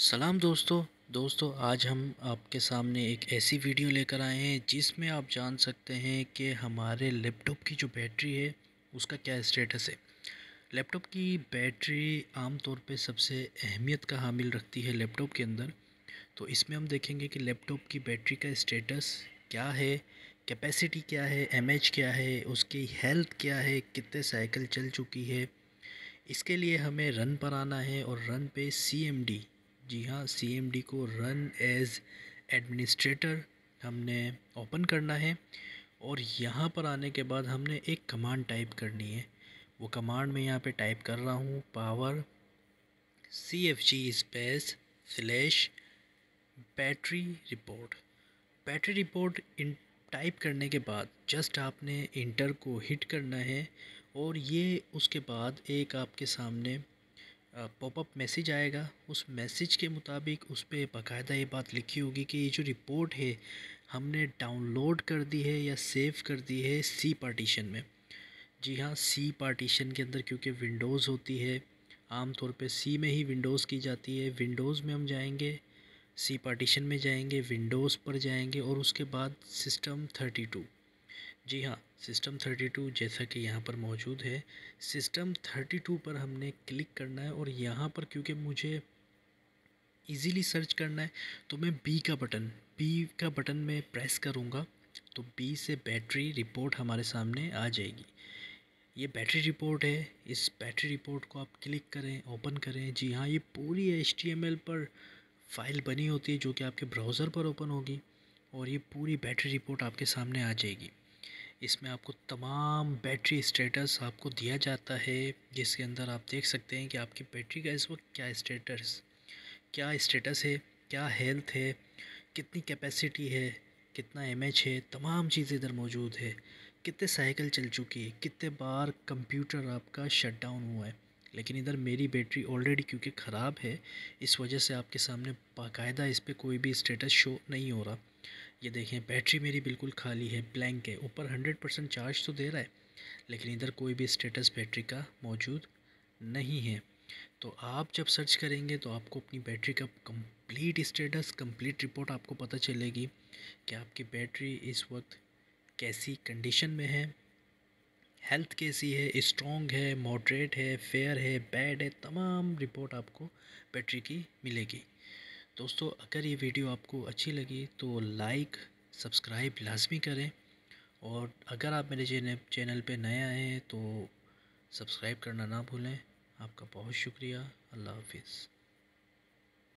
सलाम दोस्तों दोस्तों आज हम आपके सामने एक ऐसी वीडियो लेकर आए हैं जिसमें आप जान सकते हैं कि हमारे लैपटॉप की जो बैटरी है उसका क्या स्टेटस है लैपटॉप की बैटरी आम तौर पे सबसे अहमियत का हामिल रखती है लैपटॉप के अंदर तो इसमें हम देखेंगे कि लैपटॉप की बैटरी का स्टेटस क्या है कैपेसिटी क्या है एम क्या है उसकी हेल्थ क्या है कितने साइकिल चल चुकी है इसके लिए हमें रन पर आना है और रन पे सी जी हाँ सी को रन एज एडमिनिस्ट्रेटर हमने ओपन करना है और यहाँ पर आने के बाद हमने एक कमांड टाइप करनी है वो कमांड मैं यहाँ पे टाइप कर रहा हूँ power C F G space slash battery report battery report इन टाइप करने के बाद जस्ट आपने इंटर को हिट करना है और ये उसके बाद एक आपके सामने पॉपअप मैसेज आएगा उस मैसेज के मुताबिक उस पर बाकायदा ये बात लिखी होगी कि ये जो रिपोर्ट है हमने डाउनलोड कर दी है या सेव कर दी है सी पार्टीशन में जी हाँ सी पार्टीशन के अंदर क्योंकि विंडोज़ होती है आम तौर पे सी में ही विंडोज़ की जाती है विंडोज़ में हम जाएंगे सी पार्टीशन में जाएंगे विंडोज़ पर जाएंगे और उसके बाद सिस्टम थर्टी टू जी हाँ सिस्टम थर्टी टू जैसा कि यहाँ पर मौजूद है सिस्टम थर्टी टू पर हमने क्लिक करना है और यहाँ पर क्योंकि मुझे ईज़िली सर्च करना है तो मैं बी का बटन बी का बटन मैं प्रेस करूँगा तो बी से बैटरी रिपोर्ट हमारे सामने आ जाएगी ये बैटरी रिपोर्ट है इस बैटरी रिपोर्ट को आप क्लिक करें ओपन करें जी हाँ ये पूरी एच पर फाइल बनी होती है जो कि आपके ब्राउज़र पर ओपन होगी और ये पूरी बैटरी रिपोर्ट आपके सामने आ जाएगी इसमें आपको तमाम बैटरी स्टेटस आपको दिया जाता है जिसके अंदर आप देख सकते हैं कि आपकी बैटरी का इस वक्त क्या स्टेटस क्या स्टेटस है क्या हेल्थ है कितनी कैपेसिटी है कितना एम है तमाम चीज़ें इधर मौजूद है कितने साइकिल चल चुकी है कितने बार कंप्यूटर आपका शट डाउन हुआ है लेकिन इधर मेरी बैटरी ऑलरेडी क्योंकि ख़राब है इस वजह से आपके सामने बाकायदा इस पर कोई भी स्टेटस शो नहीं हो रहा ये देखें बैटरी मेरी बिल्कुल खाली है ब्लैंक है ऊपर हंड्रेड परसेंट चार्ज तो दे रहा है लेकिन इधर कोई भी स्टेटस बैटरी का मौजूद नहीं है तो आप जब सर्च करेंगे तो आपको अपनी बैटरी का कंप्लीट स्टेटस कंप्लीट रिपोर्ट आपको पता चलेगी कि आपकी बैटरी इस वक्त कैसी कंडीशन में है हेल्थ कैसी है स्ट्रॉन्ग है मॉडरेट है फेयर है बैड है तमाम रिपोर्ट आपको बैटरी की मिलेगी दोस्तों अगर ये वीडियो आपको अच्छी लगी तो लाइक सब्सक्राइब लाजमी करें और अगर आप मेरे चैनल चैनल पे नए आए हैं तो सब्सक्राइब करना ना भूलें आपका बहुत शुक्रिया अल्लाह हाफिज़